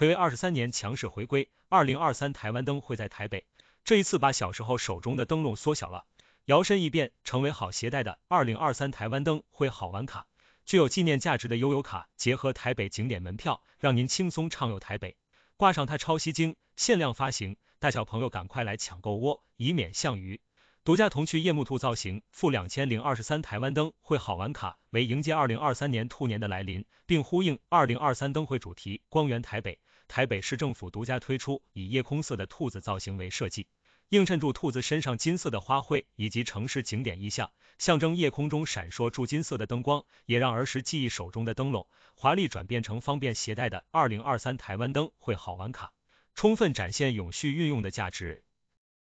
回归二十三年强势回归，二零二三台湾灯会在台北，这一次把小时候手中的灯笼缩小了，摇身一变成为好携带的二零二三台湾灯会好玩卡，具有纪念价值的悠悠卡，结合台北景点门票，让您轻松畅游台北，挂上它超吸睛，限量发行，大小朋友赶快来抢购窝，以免项羽。独家童趣夜幕兔造型，负两千零二十三台湾灯会好玩卡，为迎接二零二三年兔年的来临，并呼应二零二三灯会主题“光源台北”，台北市政府独家推出以夜空色的兔子造型为设计，映衬住兔子身上金色的花卉以及城市景点意象，象征夜空中闪烁住金色的灯光，也让儿时记忆手中的灯笼华丽转变成方便携带的二零二三台湾灯会好玩卡，充分展现永续运用的价值。